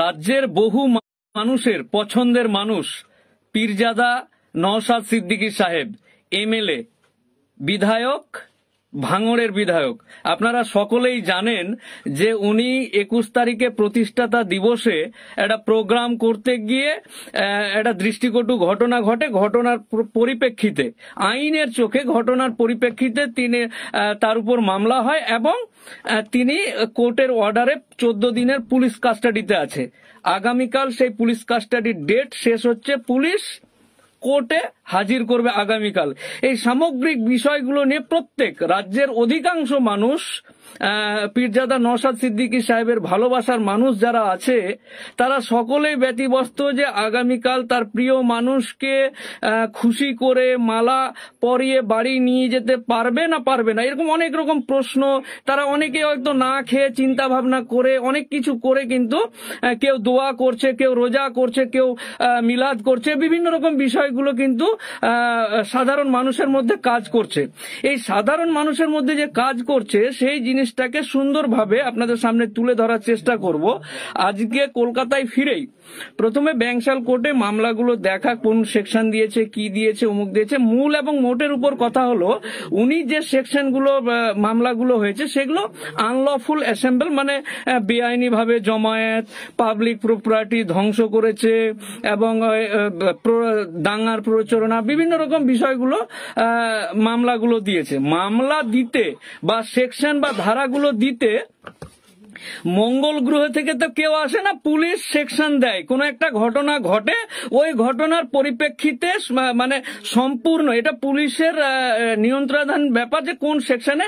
রাজ্যের বহু মানুষের পছন্দের মানুষ পীরজাদা নওশাদ সিদ্দিকী সাহেব এমএলএ বিধায়ক ভাঙড়ের বিধায়ক আপনারা সকলেই জানেন যে উনি একুশ তারিখে প্রতিষ্ঠাতা দিবসে একটা প্রোগ্রাম করতে গিয়ে একটা দৃষ্টিকটু ঘটনা ঘটে ঘটনার পরিপ্রেক্ষিতে আইনের চোখে ঘটনার পরিপ্রেক্ষিতে তিনি তার উপর মামলা হয় এবং তিনি কোর্টের অর্ডারে চোদ্দ দিনের পুলিশ কাস্টাডিতে আছে আগামীকাল সেই পুলিশ কাস্টাডির ডেট শেষ হচ্ছে পুলিশ কোর্টে হাজির করবে আগামীকাল এই সামগ্রিক বিষয়গুলো নিয়ে প্রত্যেক রাজ্যের অধিকাংশ মানুষ পীরজাদা নসাদ সিদ্দিকী সাহেবের ভালোবাসার মানুষ যারা আছে তারা সকলেই ব্যতিব্যস্ত যে আগামীকাল তার প্রিয় মানুষকে খুশি করে মালা পরিয়ে বাড়ি নিয়ে যেতে পারবে না পারবে না এরকম অনেক রকম প্রশ্ন তারা অনেকে হয়তো না খেয়ে চিন্তা ভাবনা করে অনেক কিছু করে কিন্তু কেউ দোয়া করছে কেউ রোজা করছে কেউ মিলাদ করছে বিভিন্ন রকম বিষয় বিষয়গুলো কিন্তু সাধারণ মানুষের মধ্যে কাজ করছে এই সাধারণ মানুষের মধ্যে যে কাজ করছে সেই জিনিসটাকে সুন্দরভাবে আপনাদের সামনে তুলে ধরার চেষ্টা করব আজকে কলকাতায় ফিরেই প্রথমে ব্যাংশাল কোর্টে মামলাগুলো দেখা কোন সেকশন দিয়েছে কি দিয়েছে অমুক দিয়েছে মূল এবং মোটের উপর কথা হলো উনি যে সেকশনগুলো মামলাগুলো হয়েছে সেগুলো আনলফুল অ্যাসেম্বল মানে বেআইনিভাবে জমায়েত পাবলিক প্রপার্টি ধ্বংস করেছে এবং দাঙ্গার প্রচারণা বিভিন্ন রকম বিষয়গুলো মামলাগুলো দিয়েছে মামলা দিতে বা সেকশন বা ধারাগুলো দিতে মঙ্গল গ্রহ থেকে তো কেউ আসে না পুলিশ সেকশন দেয় কোনো একটা ঘটনা ঘটে ওই ঘটনার পরিপ্রেক্ষিতে মানে সম্পূর্ণ এটা পুলিশের নিয়ন্ত্রণাধীন ব্যাপার যে কোন সেকশনে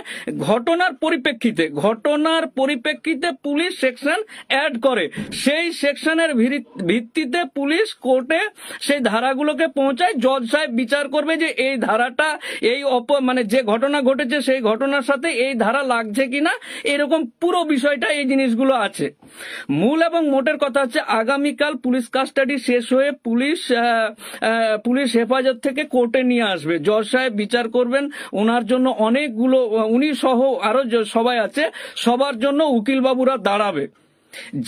ঘটনার পরিপ্রেক্ষিতে ঘটনার পরিপ্রেক্ষিতে পুলিশ সেকশন অ্যাড করে সেই সেকশনের ভিত্তিতে পুলিশ কোর্টে সেই ধারাগুলোকে পৌঁছায় জজ সাহেব বিচার করবে যে এই ধারাটা এই অপ মানে যে ঘটনা ঘটেছে সেই ঘটনার সাথে এই ধারা লাগছে কিনা এরকম পুরো বিষয়টা এই এই জিনিসগুলো আছে মূল এবং মোটের কথা হচ্ছে আগামীকাল পুলিশ কাস্টাডি শেষ হয়ে পুলিশ পুলিশ হেফাজত থেকে কোর্টে নিয়ে আসবে জজ সাহেব বিচার করবেন ওনার জন্য অনেকগুলো উনি সহ আরো সবাই আছে সবার জন্য উকিলবাবুরা দাঁড়াবে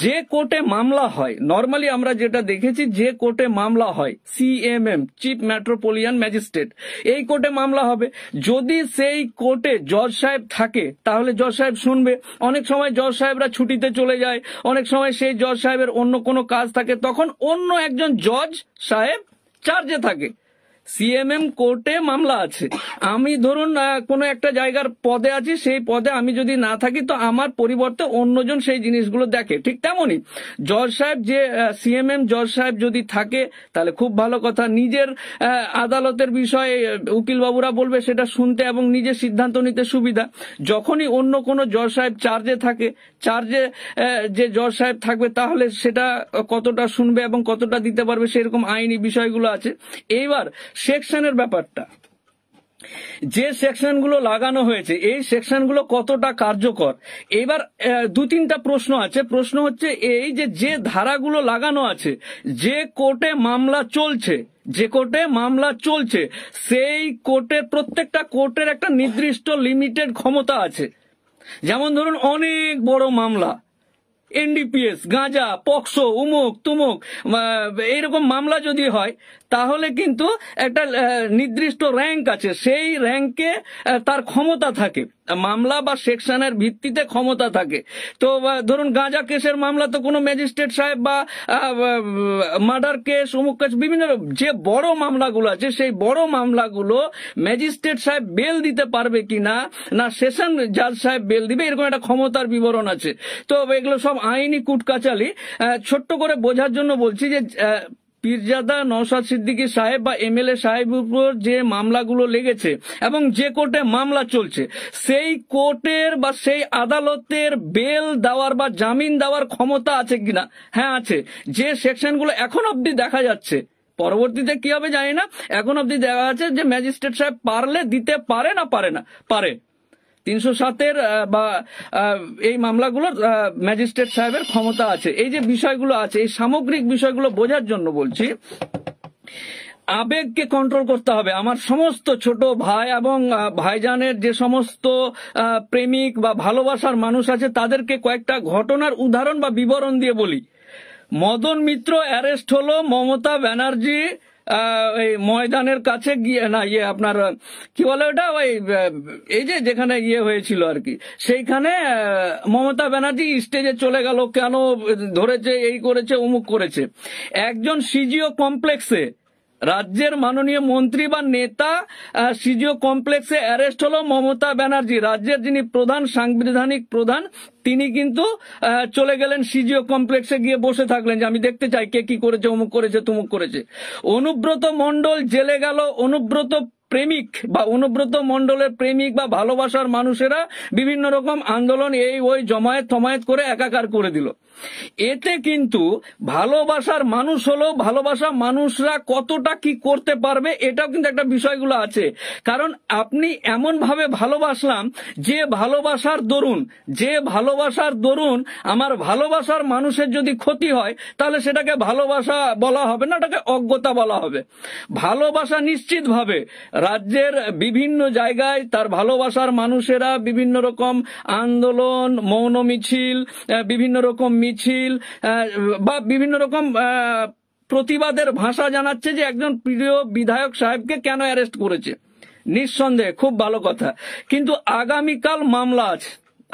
যে কোর্টে মামলা হয় নর্মালি আমরা যেটা দেখেছি যে কোর্টে মামলা হয় সিএমএম চিফ মেট্রোপলিয়ান ম্যাজিস্ট্রেট এই কোর্টে মামলা হবে যদি সেই কোর্টে জজ সাহেব থাকে তাহলে জজ সাহেব শুনবে অনেক সময় জজ সাহেবরা ছুটিতে চলে যায় অনেক সময় সেই জজ সাহেবের অন্য কোনো কাজ থাকে তখন অন্য একজন জজ সাহেব চার্জে থাকে সিএমএম কোর্টে মামলা আছে আমি ধরুন কোনো একটা জায়গার পদে আছি সেই পদে আমি যদি না থাকি তো আমার পরিবর্তে অন্যজন সেই জিনিসগুলো দেখে ঠিক তেমনই জজ সাহেব যে সিএমএম জজ সাহেব যদি থাকে তাহলে খুব ভালো কথা নিজের আদালতের বিষয়ে উকিলবাবুরা বলবে সেটা শুনতে এবং নিজের সিদ্ধান্ত নিতে সুবিধা যখনই অন্য কোনো জজ সাহেব চার্জে থাকে চার্জে যে জজ সাহেব থাকবে তাহলে সেটা কতটা শুনবে এবং কতটা দিতে পারবে সেরকম আইনি বিষয়গুলো আছে এইবার সেকশনের ব্যাপারটা যে সেকশনগুলো লাগানো হয়েছে এই সেকশনগুলো কতটা কার্যকর এবার দু তিনটা প্রশ্ন আছে প্রশ্ন হচ্ছে এই যে যে ধারাগুলো লাগানো আছে যে কোর্টে মামলা চলছে যে কোর্টে মামলা চলছে সেই কোর্টের প্রত্যেকটা কোর্টের একটা নির্দিষ্ট লিমিটেড ক্ষমতা আছে যেমন ধরুন অনেক বড় মামলা এনডিপিএস গাঁজা পক্সো উমুক তুমুক এইরকম মামলা যদি হয় তাহলে কিন্তু একটা নির্দিষ্ট র্যাঙ্ক আছে সেই র্যাঙ্কে তার ক্ষমতা থাকে মামলা বা সেকশনের ভিত্তিতে ক্ষমতা থাকে তো ধরুন গাঁজা কেসের মামলা তো কোনো ম্যাজিস্ট্রেট সাহেব বা মার্ডার কেস অমুক কেস বিভিন্ন যে বড় মামলাগুলো আছে সেই বড় মামলাগুলো ম্যাজিস্ট্রেট সাহেব বেল দিতে পারবে কি না না সেশন জাজ সাহেব বেল দিবে এরকম একটা ক্ষমতার বিবরণ আছে তো এগুলো সব আইনি কুটকাচালি ছোট্ট করে বোঝার জন্য বলছি যে পীরজাদা নওশাদ সিদ্দিকী সাহেব বা এম এল এ সাহেব উপর যে মামলাগুলো লেগেছে এবং যে কোর্টে মামলা চলছে সেই কোর্টের বা সেই আদালতের বেল দেওয়ার বা জামিন দেওয়ার ক্ষমতা আছে কিনা হ্যাঁ আছে যে সেকশনগুলো এখন অবধি দেখা যাচ্ছে পরবর্তীতে কি হবে জানি না এখন অবধি দেখা যাচ্ছে যে ম্যাজিস্ট্রেট সাহেব পারলে দিতে পারে না পারে না পারে তিনশো সাতের বা এই মামলাগুলোর ম্যাজিস্ট্রেট সাহেবের ক্ষমতা আছে এই যে বিষয়গুলো আছে এই সামগ্রিক বিষয়গুলো বোঝার জন্য বলছি আবেগকে কন্ট্রোল করতে হবে আমার সমস্ত ছোট ভাই এবং ভাইজানের যে সমস্ত প্রেমিক বা ভালোবাসার মানুষ আছে তাদেরকে কয়েকটা ঘটনার উদাহরণ বা বিবরণ দিয়ে বলি মদন মিত্র অ্যারেস্ট হলো মমতা ব্যানার্জি ওই ময়দানের কাছে গিয়ে না ইয়ে আপনার কি বলে ওটা ওই এই যে যেখানে ইয়ে হয়েছিল আর কি সেইখানে মমতা ব্যানার্জি স্টেজে চলে গেল কেন ধরেছে এই করেছে উমুক করেছে একজন সিজিও কমপ্লেক্সে রাজ্যের মাননীয় মন্ত্রী বা নেতা সিজিও কমপ্লেক্সে অ্যারেস্ট হলো মমতা ব্যানার্জি রাজ্যের যিনি প্রধান সাংবিধানিক প্রধান তিনি কিন্তু চলে গেলেন সিজিও কমপ্লেক্সে গিয়ে বসে থাকলেন যে আমি দেখতে চাই কে কি করেছে অমুক করেছে তুমুক করেছে অনুব্রত মণ্ডল জেলে গেল অনুব্রত প্রেমিক বা অনুব্রত মণ্ডলের প্রেমিক বা ভালোবাসার মানুষেরা বিভিন্ন রকম আন্দোলন এই ওই জমায়েত থমায়েত করে একাকার করে দিল এতে কিন্তু ভালোবাসার মানুষ হলো ভালোবাসা মানুষরা কতটা কি করতে পারবে এটাও কিন্তু একটা বিষয়গুলো আছে কারণ আপনি এমন ভাবে ভালোবাসলাম যে ভালোবাসার দরুন যে ভালোবাসার দরুন আমার ভালোবাসার মানুষের যদি ক্ষতি হয় তাহলে সেটাকে ভালোবাসা বলা হবে না এটাকে অজ্ঞতা বলা হবে ভালোবাসা নিশ্চিতভাবে রাজ্যের বিভিন্ন জায়গায় তার ভালোবাসার মানুষেরা বিভিন্ন রকম আন্দোলন মৌন মিছিল বিভিন্ন রকম মিছিল বা বিভিন্ন রকম প্রতিবাদের ভাষা জানাচ্ছে যে একজন প্রিয় বিধায়ক সাহেবকে কেন অ্যারেস্ট করেছে নিঃসন্দেহে খুব ভালো কথা কিন্তু আগামীকাল মামলা আছে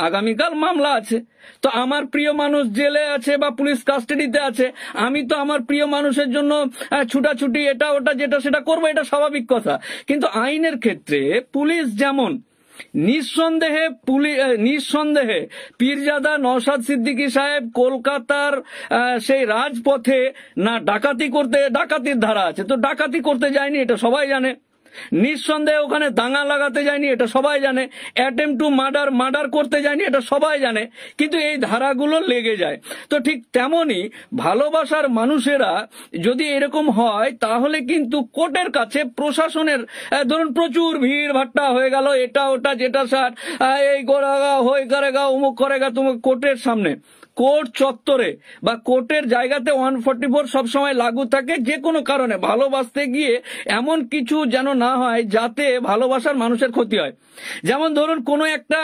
আগামীকাল মামলা আছে তো আমার প্রিয় মানুষ জেলে আছে বা পুলিশ কাস্টাডিতে আছে আমি তো আমার প্রিয় মানুষের জন্য ছুটাছুটি এটা ওটা যেটা সেটা করবো এটা স্বাভাবিক কথা কিন্তু আইনের ক্ষেত্রে পুলিশ যেমন নিঃসন্দেহে পুলিশ নিঃসন্দেহে পীরজাদা নওশাদ সিদ্দিকী সাহেব কলকাতার সেই রাজপথে না ডাকাতি করতে ডাকাতির ধারা আছে তো ডাকাতি করতে যায়নি এটা সবাই জানে নিঃসন্দেহে ওখানে দাঙ্গা লাগাতে যায়নি এটা সবাই জানে অ্যাটেম টু মার্ডার মার্ডার করতে যায়নি এটা সবাই জানে কিন্তু এই ধারাগুলো লেগে যায় তো ঠিক তেমনি ভালোবাসার মানুষেরা যদি এরকম হয় তাহলে কিন্তু কোর্টের কাছে প্রশাসনের ধরুন প্রচুর ভিড় ভাট্টা হয়ে গেল এটা ওটা যেটা সার এই হয়ে গা অমুক করে গা তুমুক কোর্টের সামনে কোর্ট চত্বরে বা কোর্টের জায়গাতে ওয়ান ফর্টি ফোর সবসময় লাগু থাকে যে কোনো কারণে ভালোবাসতে গিয়ে এমন কিছু যেন না হয় যাতে ভালোবাসার মানুষের ক্ষতি হয় যেমন ধরুন কোনো একটা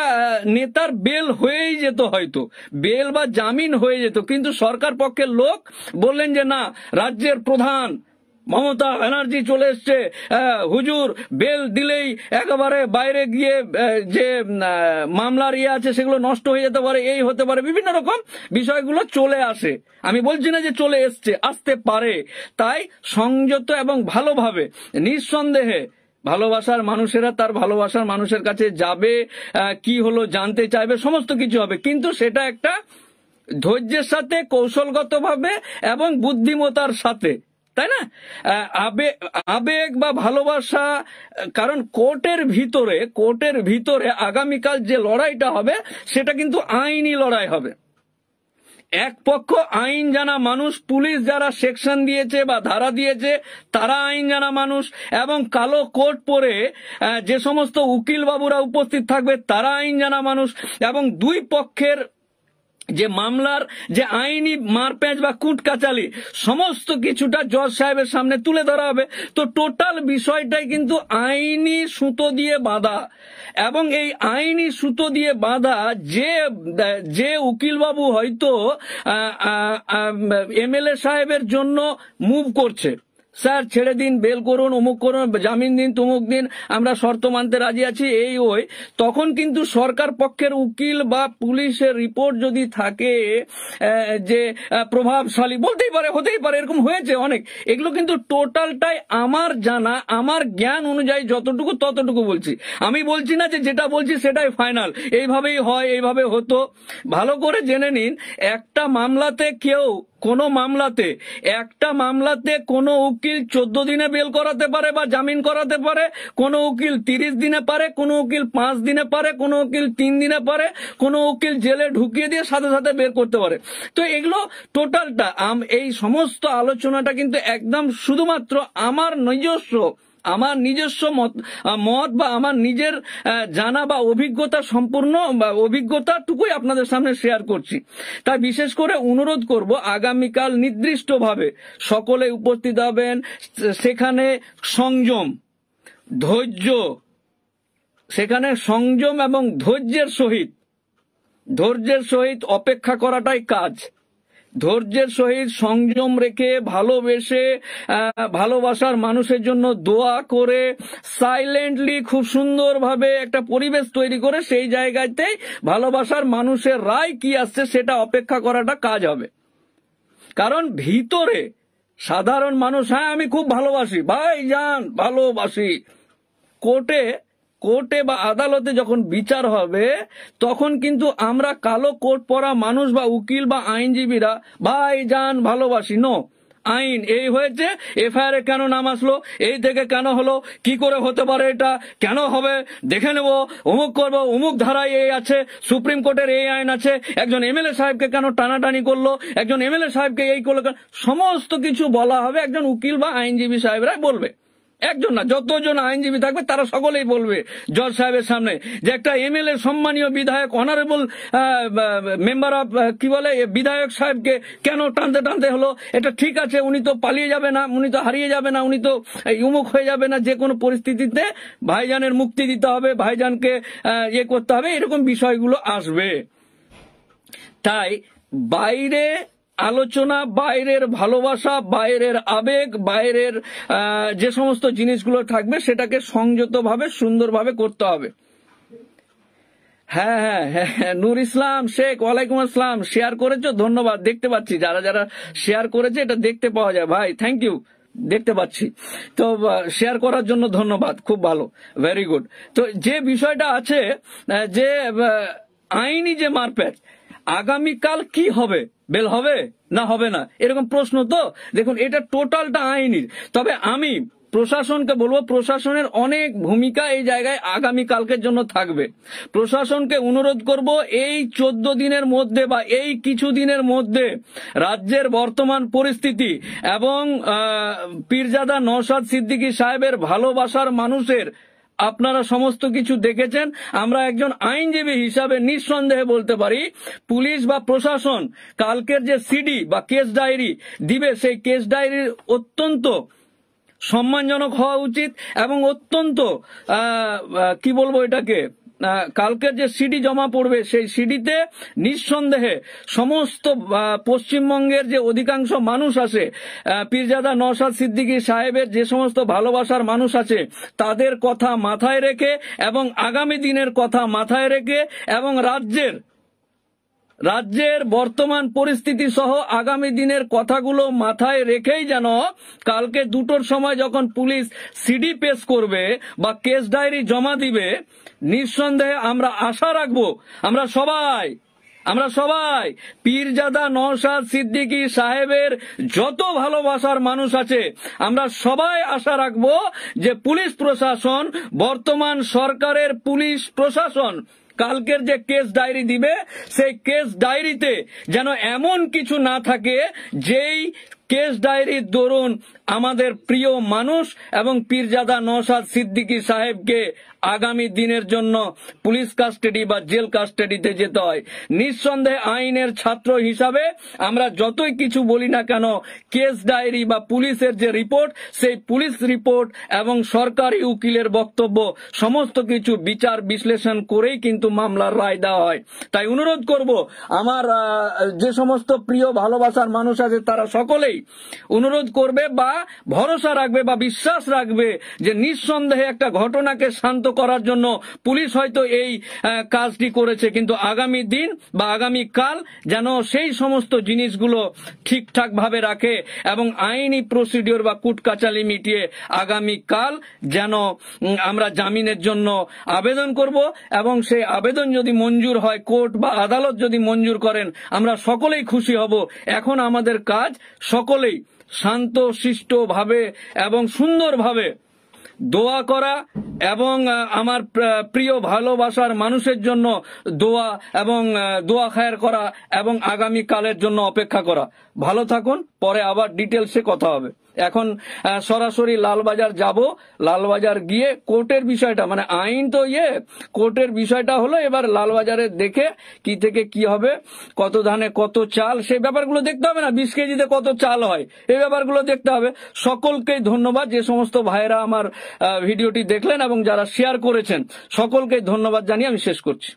নেতার বেল হয়েই যেত হয়তো বেল বা জামিন হয়ে যেত কিন্তু সরকার পক্ষের লোক বললেন যে না রাজ্যের প্রধান মমতা ব্যানার্জি চলে এসছে হুজুর বেল দিলেই একেবারে বাইরে গিয়ে যে মামলার ইয়ে আছে সেগুলো নষ্ট হয়ে যেতে পারে এই হতে পারে বিভিন্ন রকম বিষয়গুলো চলে আসে আমি বলছি না যে চলে এসছে আসতে পারে তাই সংযত এবং ভালোভাবে নিঃসন্দেহে ভালোবাসার মানুষেরা তার ভালোবাসার মানুষের কাছে যাবে কি হলো জানতে চাইবে সমস্ত কিছু হবে কিন্তু সেটা একটা ধৈর্যের সাথে কৌশলগতভাবে এবং বুদ্ধিমতার সাথে তাই না আবেগ বা ভালোবাসা কারণ কোর্টের ভিতরে কোর্টের ভিতরে আগামীকাল যে লড়াইটা হবে সেটা কিন্তু আইনি লড়াই হবে এক পক্ষ আইন জানা মানুষ পুলিশ যারা সেকশন দিয়েছে বা ধারা দিয়েছে তারা আইন জানা মানুষ এবং কালো কোর্ট পরে যে সমস্ত উকিল বাবুরা উপস্থিত থাকবে তারা আইন জানা মানুষ এবং দুই পক্ষের যে মামলার যে আইনি মারপ্যাঁচ বা কুটকাচালি সমস্ত কিছুটা জজ সাহেবের সামনে তুলে ধরা হবে তো টোটাল বিষয়টাই কিন্তু আইনি সুতো দিয়ে বাঁধা এবং এই আইনি সুতো দিয়ে বাঁধা যে যে উকিলবাবু হয়তো এম এল এ সাহেবের জন্য মুভ করছে স্যার ছেড়ে দিন বেল করুন অমুক করুন জামিন দিন তুমুক দিন আমরা শর্ত মানতে রাজি আছি এই ওই তখন কিন্তু সরকার পক্ষের উকিল বা পুলিশের রিপোর্ট যদি থাকে যে প্রভাবশালী বলতেই পারে হতেই পারে এরকম হয়েছে অনেক এগুলো কিন্তু টোটালটাই আমার জানা আমার জ্ঞান অনুযায়ী যতটুকু ততটুকু বলছি আমি বলছি না যে যেটা বলছি সেটাই ফাইনাল এইভাবেই হয় এইভাবে হতো ভালো করে জেনে নিন একটা মামলাতে কেউ কোনো মামলাতে একটা মামলাতে কোনো উকিল চোদ্দ দিনে বেল করাতে পারে বা জামিন করাতে পারে কোনো উকিল তিরিশ দিনে পারে কোনো উকিল পাঁচ দিনে পারে কোনো উকিল তিন দিনে পারে কোনো উকিল জেলে ঢুকিয়ে দিয়ে সাথে সাথে বের করতে পারে তো এগুলো টোটালটা এই সমস্ত আলোচনাটা কিন্তু একদম শুধুমাত্র আমার নিজস্ব আমার নিজস্ব মত মত বা আমার নিজের জানা বা অভিজ্ঞতা সম্পূর্ণ বা অভিজ্ঞতাটুকুই আপনাদের সামনে শেয়ার করছি তাই বিশেষ করে অনুরোধ করব আগামীকাল নির্দিষ্টভাবে সকলে উপস্থিত হবেন সেখানে সংযম ধৈর্য সেখানে সংযম এবং ধৈর্যের সহিত ধৈর্যের সহিত অপেক্ষা করাটাই কাজ ধৈর্যের সহিত সংযম রেখে ভালোবেসে ভালোবাসার মানুষের জন্য দোয়া করে সাইলেন্টলি খুব সুন্দরভাবে একটা পরিবেশ তৈরি করে সেই জায়গাতেই ভালোবাসার মানুষের রায় কি আসছে সেটা অপেক্ষা করাটা কাজ হবে কারণ ভিতরে সাধারণ মানুষ হ্যাঁ আমি খুব ভালোবাসি ভাই যান ভালোবাসি কোর্টে কোর্টে বা আদালতে যখন বিচার হবে তখন কিন্তু আমরা কালো কোর্ট পরা মানুষ বা উকিল বা আইনজীবীরা ভাই যান ভালোবাসি নো আইন এই হয়েছে এফআইআর এ কেন নাম আসলো এই থেকে কেন হলো কি করে হতে পারে এটা কেন হবে দেখে নেব অমুক করব অমুক ধারায় এই আছে সুপ্রিম কোর্টের এই আইন আছে একজন এমএলএ সাহেবকে কেন টানাটানি করলো একজন এমএলএ সাহেবকে এই করলো সমস্ত কিছু বলা হবে একজন উকিল বা আইনজীবী সাহেবরা বলবে একজন না যতজন আইনজীবী থাকবে তারা সকলেই বলবে জজ সাহেবের সামনে যে একটা এমএলএ সম্মানীয় বিধায়ক অনারেবল মেম্বার অফ কি বলে বিধায়ক সাহেবকে কেন টানতে টানতে হলো এটা ঠিক আছে উনি তো পালিয়ে যাবে না উনি তো হারিয়ে যাবে না উনি তো উমুক হয়ে যাবে না যে কোনো পরিস্থিতিতে ভাইজানের মুক্তি দিতে হবে ভাইজানকে ইয়ে করতে হবে এরকম বিষয়গুলো আসবে তাই বাইরে আলোচনা বাইরের ভালোবাসা বাইরের আবেগ বাইরের যে সমস্ত জিনিসগুলো থাকবে সেটাকে সংযতভাবে সুন্দরভাবে করতে হবে হ্যাঁ, হ্যাঁ হ্যাঁ হ্যাঁ নূর ইসলাম শেখ ওয়ালাইকুম আসসালাম শেয়ার করেছো ধন্যবাদ দেখতে পাচ্ছি যারা যারা শেয়ার করেছে এটা দেখতে পাওয়া যায় ভাই থ্যাংক ইউ দেখতে পাচ্ছি তো শেয়ার করার জন্য ধন্যবাদ খুব ভালো ভেরি গুড তো যে বিষয়টা আছে যে আইনি যে মারপ্যাট আগামীকাল কি হবে বেল হবে না হবে না এরকম প্রশ্ন তো দেখুন এটা টোটালটা আইনির তবে আমি প্রশাসনকে বলবো প্রশাসনের অনেক ভূমিকা এই জায়গায় আগামী কালকের জন্য থাকবে প্রশাসনকে অনুরোধ করব এই চোদ্দ দিনের মধ্যে বা এই কিছু দিনের মধ্যে রাজ্যের বর্তমান পরিস্থিতি এবং পীরজাদা নসাদ সিদ্দিকী সাহেবের ভালোবাসার মানুষের আপনারা সমস্ত কিছু দেখেছেন আমরা একজন আইনজীবী হিসাবে নিঃসন্দেহে বলতে পারি পুলিশ বা প্রশাসন কালকের যে সিডি বা কেস ডায়েরি দিবে সেই কেস ডায়েরির অত্যন্ত সম্মানজনক হওয়া উচিত এবং অত্যন্ত কি বলবো এটাকে কালকের যে সিডি জমা পড়বে সেই সিডিতে নিঃসন্দেহে সমস্ত পশ্চিমবঙ্গের যে অধিকাংশ মানুষ আছে পীরজাদা নসাদ সিদ্দিকি সাহেবের যে সমস্ত ভালোবাসার মানুষ আছে তাদের কথা মাথায় রেখে এবং আগামী দিনের কথা মাথায় রেখে এবং রাজ্যের রাজ্যের বর্তমান পরিস্থিতি সহ আগামী দিনের কথাগুলো মাথায় রেখেই যেন কালকে দুটোর সময় যখন পুলিশ সিডি পেশ করবে বা কেস ডায়েরি জমা দিবে নিঃসন্দেহে আমরা আশা রাখবো আমরা সবাই আমরা সবাই পীরজাদা নওশাদ সিদ্দিকী সাহেবের যত ভালোবাসার মানুষ আছে আমরা সবাই আশা রাখব যে পুলিশ প্রশাসন বর্তমান সরকারের পুলিশ প্রশাসন কালকের যে কেস ডায়েরি দিবে সেই কেস ডায়েরিতে যেন এমন কিছু না থাকে যেই কেস ডায়েরির দরুন আমাদের প্রিয় মানুষ এবং পীরজাদা নওশাদ সিদ্দিকী সাহেবকে আগামী দিনের জন্য পুলিশ কাস্টাডি বা জেল কাস্টাডিতে যেতে হয় নিঃসন্দেহে আইনের ছাত্র হিসাবে আমরা যতই কিছু বলি না কেন কেস ডায়েরি বা পুলিশের যে রিপোর্ট সেই পুলিশ রিপোর্ট এবং সরকারি উকিলের বক্তব্য সমস্ত কিছু বিচার বিশ্লেষণ করেই কিন্তু মামলার রায় দেওয়া হয় তাই অনুরোধ করব আমার যে সমস্ত প্রিয় ভালোবাসার মানুষ আছে তারা সকলেই অনুরোধ করবে বা ভরসা রাখবে বা বিশ্বাস রাখবে যে নিঃসন্দেহে একটা ঘটনাকে শান্ত করার জন্য পুলিশ হয়তো এই কাজটি করেছে কিন্তু আগামী দিন বা আগামী কাল যেন সেই সমস্ত জিনিসগুলো ঠিকঠাকভাবে রাখে এবং আইনি প্রসিডিওর বা কুটকাচালি মিটিয়ে আগামী কাল যেন আমরা জামিনের জন্য আবেদন করব এবং সেই আবেদন যদি মঞ্জুর হয় কোর্ট বা আদালত যদি মঞ্জুর করেন আমরা সকলেই খুশি হব এখন আমাদের কাজ সকলেই শান্ত শিষ্টভাবে এবং সুন্দরভাবে দোয়া করা এবং আমার প্রিয় ভালোবাসার মানুষের জন্য দোয়া এবং দোয়া খায়ের করা এবং আগামী কালের জন্য অপেক্ষা করা ভালো থাকুন পরে আবার ডিটেলসে কথা হবে এখন সরাসরি লালবাজার যাব লালবাজার গিয়ে কোর্টের বিষয়টা মানে আইন তো ইয়ে কোর্টের বিষয়টা হলো এবার লালবাজারে দেখে কি থেকে কি হবে কত ধানে কত চাল সে ব্যাপারগুলো দেখতে হবে না বিশ কেজিতে কত চাল হয় এই ব্যাপারগুলো দেখতে হবে সকলকেই ধন্যবাদ যে সমস্ত ভাইরা আমার ভিডিওটি দেখলেন এবং যারা শেয়ার করেছেন সকলকে ধন্যবাদ জানিয়ে আমি শেষ করছি